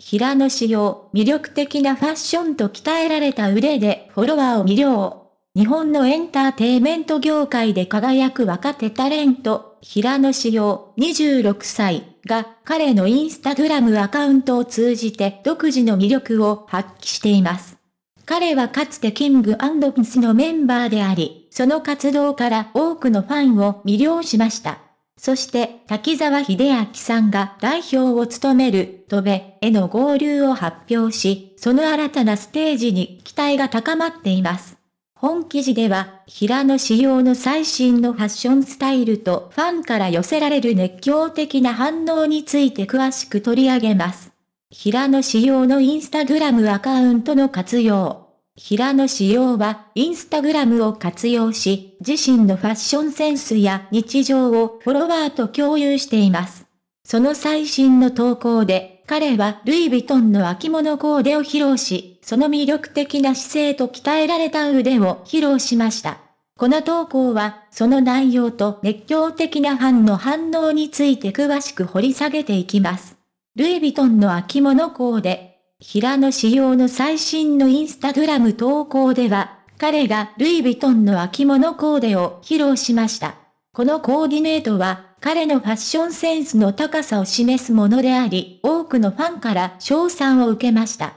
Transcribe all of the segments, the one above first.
平野紫耀、魅力的なファッションと鍛えられた腕でフォロワーを魅了。日本のエンターテイメント業界で輝く若手タレント、平野紫耀、26歳が彼のインスタグラムアカウントを通じて独自の魅力を発揮しています。彼はかつてキングピンスのメンバーであり、その活動から多くのファンを魅了しました。そして滝沢秀明さんが代表を務める戸部への合流を発表し、その新たなステージに期待が高まっています。本記事では、平野仕様の最新のファッションスタイルとファンから寄せられる熱狂的な反応について詳しく取り上げます。平野仕様のインスタグラムアカウントの活用。平野紫耀はインスタグラムを活用し、自身のファッションセンスや日常をフォロワーと共有しています。その最新の投稿で、彼はルイ・ヴィトンの秋物コーデを披露し、その魅力的な姿勢と鍛えられた腕を披露しました。この投稿は、その内容と熱狂的なファンの反応について詳しく掘り下げていきます。ルイ・ヴィトンの秋物コーデ、平野紫耀の最新のインスタグラム投稿では、彼がルイ・ヴィトンの秋物コーデを披露しました。このコーディネートは、彼のファッションセンスの高さを示すものであり、多くのファンから賞賛を受けました。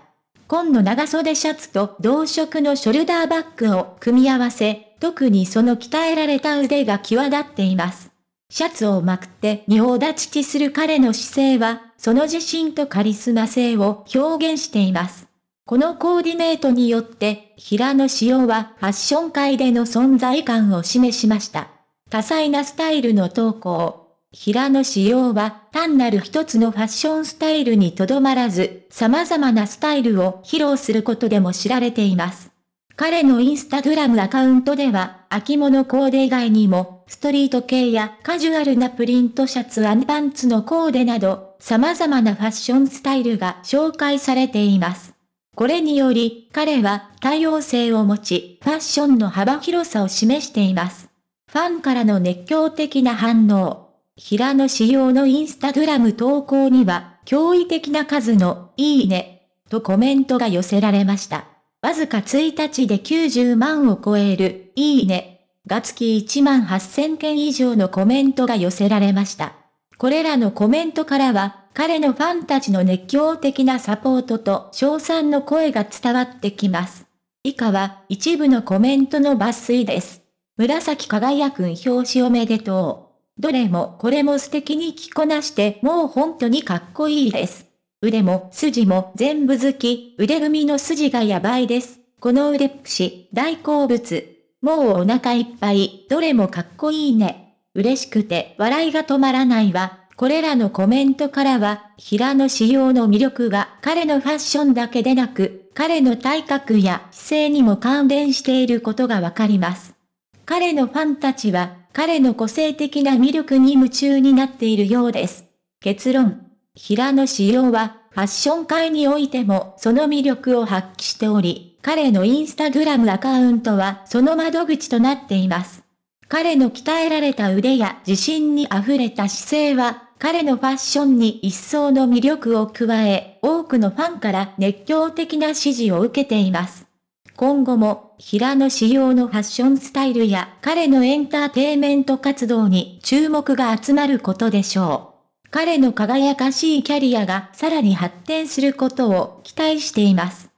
紺の長袖シャツと同色のショルダーバッグを組み合わせ、特にその鍛えられた腕が際立っています。シャツをまくって仁王立ちする彼の姿勢は、その自信とカリスマ性を表現しています。このコーディネートによって、平野紫耀はファッション界での存在感を示しました。多彩なスタイルの投稿。平野紫耀は単なる一つのファッションスタイルにとどまらず、様々なスタイルを披露することでも知られています。彼のインスタグラムアカウントでは、秋物コーデ以外にも、ストリート系やカジュアルなプリントシャツパンツのコーデなど、様々なファッションスタイルが紹介されています。これにより、彼は多様性を持ち、ファッションの幅広さを示しています。ファンからの熱狂的な反応。平野仕様のインスタグラム投稿には、驚異的な数の、いいね、とコメントが寄せられました。わずか1日で90万を超える、いいね、が月1万8000件以上のコメントが寄せられました。これらのコメントからは、彼のファンたちの熱狂的なサポートと称賛の声が伝わってきます。以下は一部のコメントの抜粋です。紫輝くん表紙おめでとう。どれもこれも素敵に着こなしてもう本当にかっこいいです。腕も筋も全部好き、腕組みの筋がやばいです。この腕っぷし、大好物。もうお腹いっぱい、どれもかっこいいね。嬉しくて笑いが止まらないわ。これらのコメントからは、平野仕様の魅力は彼のファッションだけでなく、彼の体格や姿勢にも関連していることがわかります。彼のファンたちは、彼の個性的な魅力に夢中になっているようです。結論。平野紫耀は、ファッション界においてもその魅力を発揮しており、彼のインスタグラムアカウントはその窓口となっています。彼の鍛えられた腕や自信に溢れた姿勢は、彼のファッションに一層の魅力を加え、多くのファンから熱狂的な支持を受けています。今後も、平野仕様のファッションスタイルや彼のエンターテイメント活動に注目が集まることでしょう。彼の輝かしいキャリアがさらに発展することを期待しています。